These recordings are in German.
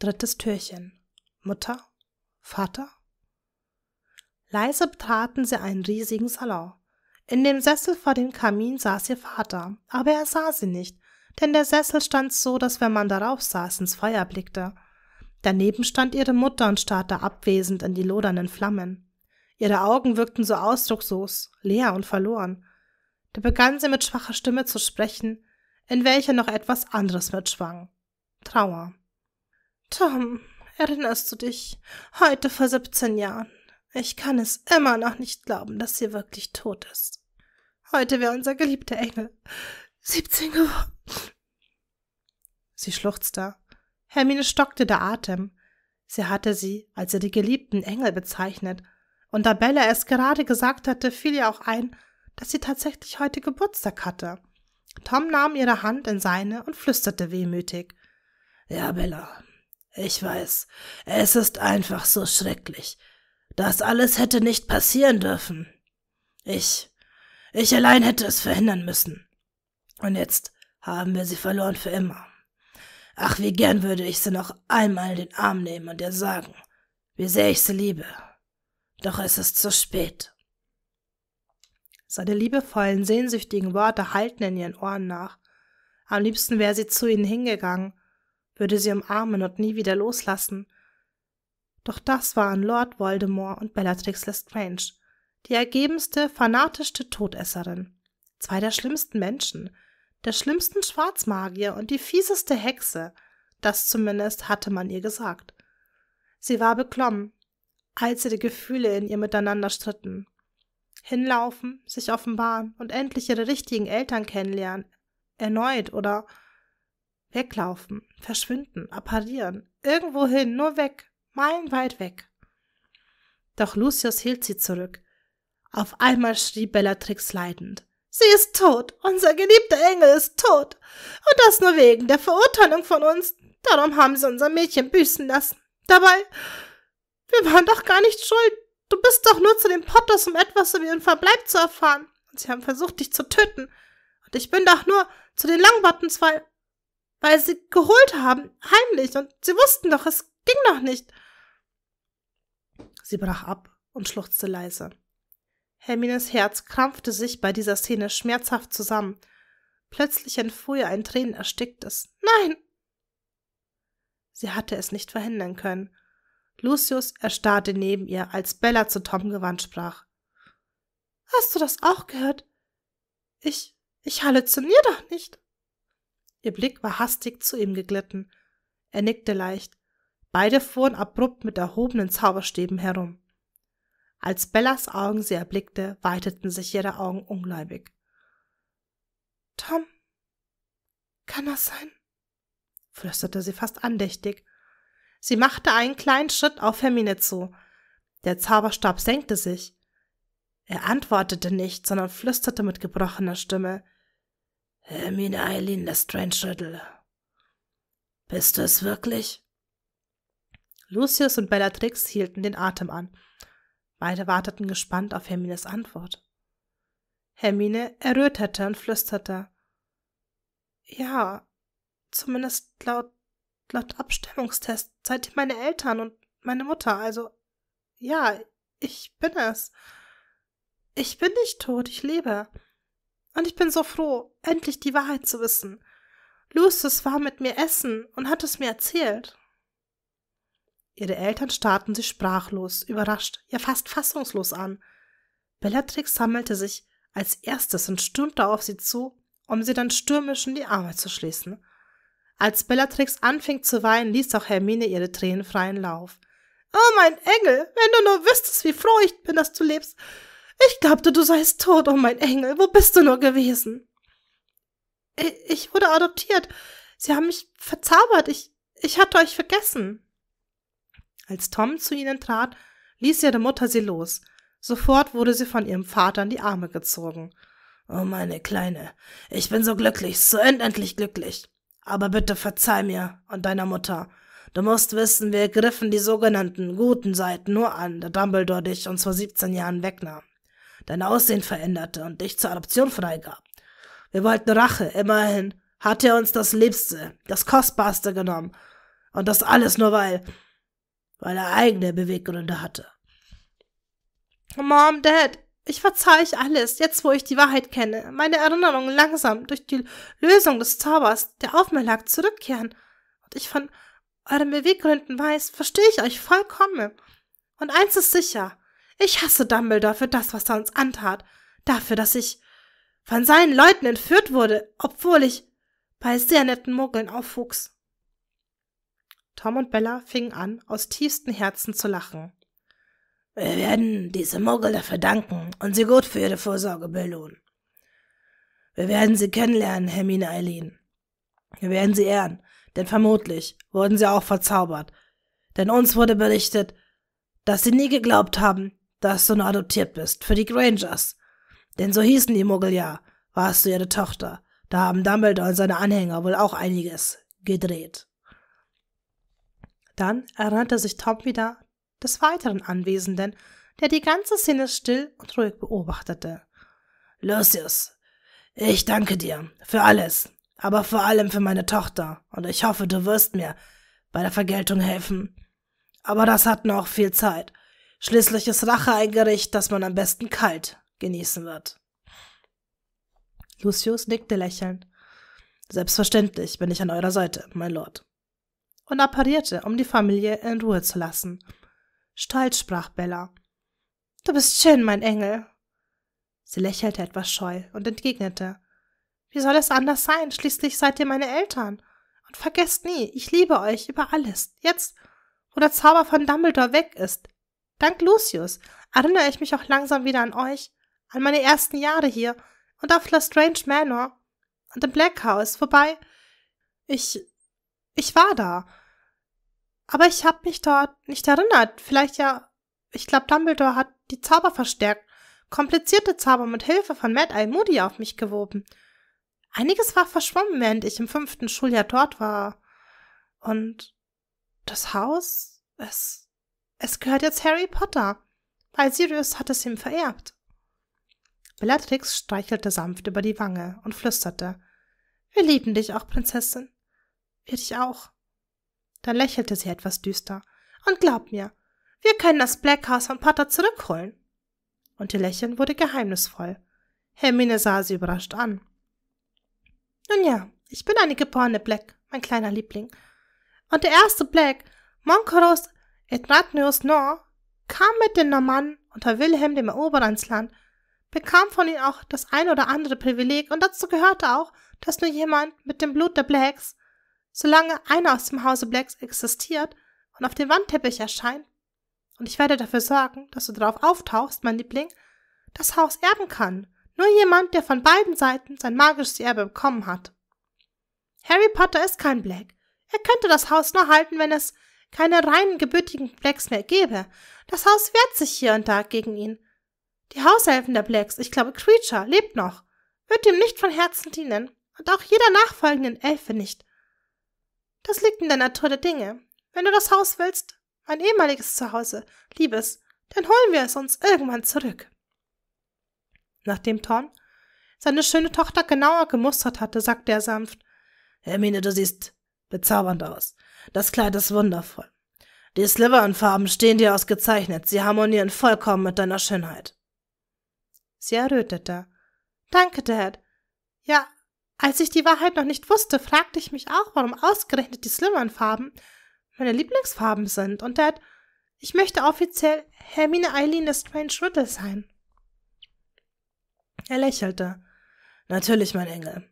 Drittes Türchen. Mutter? Vater? Leise betraten sie einen riesigen Salon. In dem Sessel vor dem Kamin saß ihr Vater, aber er sah sie nicht, denn der Sessel stand so, dass wenn man darauf saß, ins Feuer blickte. Daneben stand ihre Mutter und starrte abwesend in die lodernden Flammen. Ihre Augen wirkten so ausdruckslos, leer und verloren. Da begann sie mit schwacher Stimme zu sprechen, in welcher noch etwas anderes mitschwang. Trauer. Tom, erinnerst du dich? Heute vor 17 Jahren. Ich kann es immer noch nicht glauben, dass sie wirklich tot ist. Heute wäre unser geliebter Engel 17 geworden. Sie schluchzte. Hermine stockte der Atem. Sie hatte sie als die geliebten Engel bezeichnet, und da Bella es gerade gesagt hatte, fiel ihr auch ein, dass sie tatsächlich heute Geburtstag hatte. Tom nahm ihre Hand in seine und flüsterte wehmütig. Ja, Bella, ich weiß, es ist einfach so schrecklich. Das alles hätte nicht passieren dürfen. Ich, ich allein hätte es verhindern müssen. Und jetzt haben wir sie verloren für immer. Ach, wie gern würde ich sie noch einmal in den Arm nehmen und ihr sagen, wie sehr ich sie liebe. Doch es ist zu spät. Seine liebevollen, sehnsüchtigen Worte halten in ihren Ohren nach. Am liebsten wäre sie zu ihnen hingegangen, würde sie umarmen und nie wieder loslassen. Doch das waren Lord Voldemort und Bellatrix Lestrange, die ergebenste, fanatischste Todesserin, zwei der schlimmsten Menschen, der schlimmsten Schwarzmagier und die fieseste Hexe, das zumindest hatte man ihr gesagt. Sie war beklommen, als ihre Gefühle in ihr miteinander stritten. Hinlaufen, sich offenbaren und endlich ihre richtigen Eltern kennenlernen, erneut oder Weglaufen, verschwinden, apparieren, irgendwohin, nur weg, meilenweit weg. Doch Lucius hielt sie zurück. Auf einmal schrie Bellatrix leidend. Sie ist tot, unser geliebter Engel ist tot. Und das nur wegen der Verurteilung von uns. Darum haben sie unser Mädchen büßen lassen. Dabei, wir waren doch gar nicht schuld. Du bist doch nur zu den Potters, um etwas über ihren Verbleib zu erfahren. Und sie haben versucht, dich zu töten. Und ich bin doch nur zu den Longbuttons, weil weil sie geholt haben, heimlich, und sie wussten doch, es ging noch nicht. Sie brach ab und schluchzte leise. Hermines Herz krampfte sich bei dieser Szene schmerzhaft zusammen. Plötzlich entfuhr ihr ein tränenersticktes Nein! Sie hatte es nicht verhindern können. Lucius erstarrte neben ihr, als Bella zu Tom gewandt sprach. Hast du das auch gehört? Ich, ich halluziniere doch nicht. Ihr Blick war hastig zu ihm geglitten. Er nickte leicht. Beide fuhren abrupt mit erhobenen Zauberstäben herum. Als Bellas Augen sie erblickte, weiteten sich ihre Augen ungläubig. Tom, kann das sein? flüsterte sie fast andächtig. Sie machte einen kleinen Schritt auf Hermine zu. Der Zauberstab senkte sich. Er antwortete nicht, sondern flüsterte mit gebrochener Stimme. Hermine Eileen Lestrange Riddle. Bist du es wirklich? Lucius und Bellatrix hielten den Atem an. Beide warteten gespannt auf Hermines Antwort. Hermine errötete und flüsterte. Ja, zumindest laut, laut Abstimmungstest seid ihr meine Eltern und meine Mutter, also ja, ich bin es. Ich bin nicht tot, ich lebe. Und ich bin so froh, endlich die Wahrheit zu wissen. Lucius war mit mir essen und hat es mir erzählt. Ihre Eltern starrten sie sprachlos, überrascht, ja fast fassungslos an. Bellatrix sammelte sich als erstes und stürmte auf sie zu, um sie dann stürmisch in die Arme zu schließen. Als Bellatrix anfing zu weinen, ließ auch Hermine ihre Tränen freien Lauf. Oh, mein Engel, wenn du nur wüsstest, wie froh ich bin, dass du lebst. Ich glaubte, du seist tot, oh mein Engel, wo bist du nur gewesen? Ich wurde adoptiert. Sie haben mich verzaubert. Ich, ich hatte euch vergessen. Als Tom zu ihnen trat, ließ ihre Mutter sie los. Sofort wurde sie von ihrem Vater in die Arme gezogen. Oh, meine Kleine, ich bin so glücklich, so unendlich glücklich. Aber bitte verzeih mir und deiner Mutter. Du musst wissen, wir griffen die sogenannten guten Seiten nur an, da Dumbledore dich uns vor 17 Jahren wegnahm dein Aussehen veränderte und dich zur Adoption freigab. Wir wollten Rache, immerhin hat er uns das Liebste, das Kostbarste genommen. Und das alles nur weil, weil er eigene Beweggründe hatte. Mom, Dad, ich verzeih euch alles, jetzt wo ich die Wahrheit kenne, meine Erinnerungen langsam durch die Lösung des Zaubers, der auf mir lag, zurückkehren und ich von euren Beweggründen weiß, verstehe ich euch vollkommen. Und eins ist sicher, ich hasse Dumbledore für das, was er uns antat, dafür, dass ich von seinen Leuten entführt wurde, obwohl ich bei sehr netten Muggeln aufwuchs. Tom und Bella fingen an, aus tiefstem Herzen zu lachen. Wir werden diese Muggel dafür danken und sie gut für ihre Vorsorge belohnen. Wir werden sie kennenlernen, Hermine Eileen. Wir werden sie ehren, denn vermutlich wurden sie auch verzaubert. Denn uns wurde berichtet, dass sie nie geglaubt haben, dass du nur adoptiert bist, für die Grangers. Denn so hießen die Muggel ja, warst du ihre Tochter. Da haben Dumbledore und seine Anhänger wohl auch einiges gedreht. Dann erinnerte sich Tom wieder des weiteren Anwesenden, der die ganze Szene still und ruhig beobachtete. Lucius, ich danke dir für alles, aber vor allem für meine Tochter, und ich hoffe, du wirst mir bei der Vergeltung helfen. Aber das hat noch viel Zeit. Schließlich ist Rache ein Gericht, das man am besten kalt genießen wird. Lucius nickte lächelnd. Selbstverständlich bin ich an eurer Seite, mein Lord. Und apparierte, um die Familie in Ruhe zu lassen. Stolz sprach Bella. Du bist schön, mein Engel. Sie lächelte etwas scheu und entgegnete. Wie soll es anders sein? Schließlich seid ihr meine Eltern. Und vergesst nie, ich liebe euch über alles. Jetzt, wo der Zauber von Dumbledore weg ist, Dank Lucius erinnere ich mich auch langsam wieder an euch, an meine ersten Jahre hier und auf Lestrange Manor und im Black House wobei Ich. ich war da. Aber ich hab mich dort nicht erinnert. Vielleicht ja. Ich glaub, Dumbledore hat die Zauber verstärkt. Komplizierte Zauber mit Hilfe von Mad Eye Moody auf mich gewoben. Einiges war verschwommen, während ich im fünften Schuljahr dort war. Und das Haus, es es gehört jetzt Harry Potter, weil Sirius hat es ihm vererbt. Bellatrix streichelte sanft über die Wange und flüsterte Wir lieben dich auch, Prinzessin. Wir dich auch. Dann lächelte sie etwas düster. Und glaub mir, wir können das Blackhaus von Potter zurückholen. Und ihr Lächeln wurde geheimnisvoll. Hermine sah sie überrascht an. Nun ja, ich bin eine geborene Black, mein kleiner Liebling. Und der erste Black, Monkoros Egnatius Nor kam mit den Normannen unter Wilhelm dem Eroberer ins Land, bekam von ihnen auch das ein oder andere Privileg und dazu gehörte auch, dass nur jemand mit dem Blut der Blacks, solange einer aus dem Hause Blacks existiert und auf dem Wandteppich erscheint, und ich werde dafür sorgen, dass du darauf auftauchst, mein Liebling, das Haus erben kann. Nur jemand, der von beiden Seiten sein magisches Erbe bekommen hat. Harry Potter ist kein Black. Er könnte das Haus nur halten, wenn es keine reinen gebürtigen Blacks mehr gäbe. Das Haus wehrt sich hier und da gegen ihn. Die Haushelfen der Blacks, ich glaube Creature, lebt noch, wird ihm nicht von Herzen dienen und auch jeder nachfolgenden Elfe nicht. Das liegt in der Natur der Dinge. Wenn du das Haus willst, mein ehemaliges Zuhause, liebes, dann holen wir es uns irgendwann zurück. Nachdem Thorn seine schöne Tochter genauer gemustert hatte, sagte er sanft, Hermine, du siehst bezaubernd aus. Das Kleid ist wundervoll. Die Slivern-Farben stehen dir ausgezeichnet. Sie harmonieren vollkommen mit deiner Schönheit. Sie errötete. Danke, Dad. Ja, als ich die Wahrheit noch nicht wusste, fragte ich mich auch, warum ausgerechnet die Slivern-Farben meine Lieblingsfarben sind. Und Dad, ich möchte offiziell Hermine Eileen Lestrange Riddle sein. Er lächelte. Natürlich, mein Engel.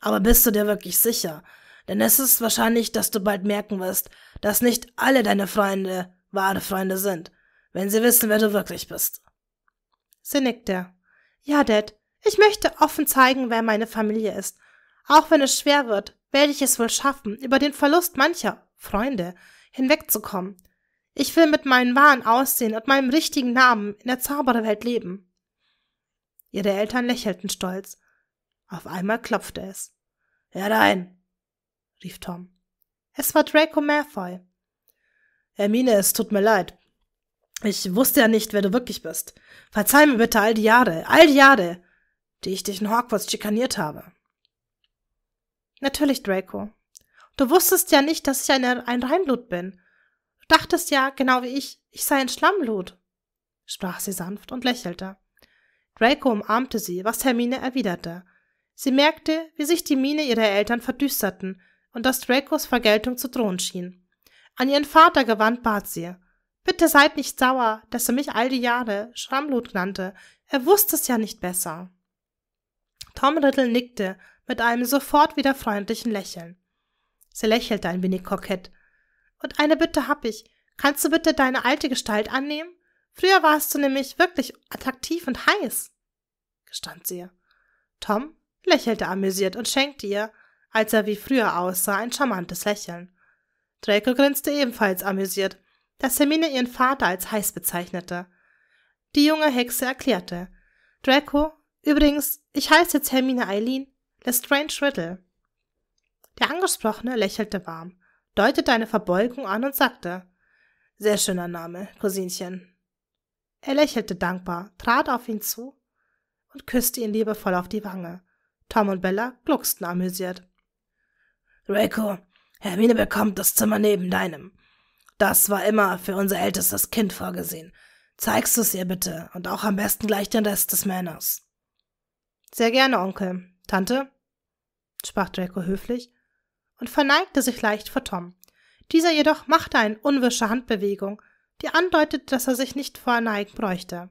Aber bist du dir wirklich sicher, denn es ist wahrscheinlich, dass du bald merken wirst, dass nicht alle deine Freunde wahre Freunde sind, wenn sie wissen, wer du wirklich bist. Sie nickte. Ja, Dad, ich möchte offen zeigen, wer meine Familie ist. Auch wenn es schwer wird, werde ich es wohl schaffen, über den Verlust mancher Freunde hinwegzukommen. Ich will mit meinem wahren Aussehen und meinem richtigen Namen in der Zaubererwelt leben. Ihre Eltern lächelten stolz. Auf einmal klopfte es. Herein, rief Tom. Es war Draco Malfoy. Hermine, es tut mir leid. Ich wusste ja nicht, wer du wirklich bist. Verzeih mir bitte all die Jahre, all die Jahre, die ich dich in Hogwarts schikaniert habe. Natürlich, Draco. Du wusstest ja nicht, dass ich eine, ein Reinblut bin. Du dachtest ja, genau wie ich, ich sei ein Schlammblut, sprach sie sanft und lächelte. Draco umarmte sie, was Hermine erwiderte. Sie merkte, wie sich die Miene ihrer Eltern verdüsterten, und dass Dracos Vergeltung zu drohen schien. An ihren Vater gewandt bat sie, Bitte seid nicht sauer, dass er mich all die Jahre Schrammlut nannte. Er wusste es ja nicht besser. Tom Riddle nickte mit einem sofort wieder freundlichen Lächeln. Sie lächelte ein wenig kokett. Und eine Bitte hab ich. Kannst du bitte deine alte Gestalt annehmen? Früher warst du nämlich wirklich attraktiv und heiß, gestand sie. Tom lächelte amüsiert und schenkte ihr, als er wie früher aussah, ein charmantes Lächeln. Draco grinste ebenfalls amüsiert, dass Hermine ihren Vater als heiß bezeichnete. Die junge Hexe erklärte, Draco, übrigens, ich heiße jetzt Hermine Eileen Lestrange Riddle. Der Angesprochene lächelte warm, deutete eine Verbeugung an und sagte, sehr schöner Name, Cousinchen. Er lächelte dankbar, trat auf ihn zu und küsste ihn liebevoll auf die Wange. Tom und Bella glucksten amüsiert. Draco, Hermine bekommt das Zimmer neben deinem. Das war immer für unser ältestes Kind vorgesehen. Zeigst du es ihr bitte und auch am besten gleich den Rest des Männers. Sehr gerne, Onkel. Tante? sprach Draco höflich und verneigte sich leicht vor Tom. Dieser jedoch machte eine unwische Handbewegung, die andeutete, dass er sich nicht verneigen bräuchte.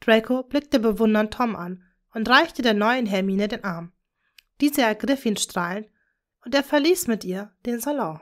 Draco blickte bewundernd Tom an und reichte der neuen Hermine den Arm. Diese ergriff ihn strahlend und er verließ mit ihr den Salon.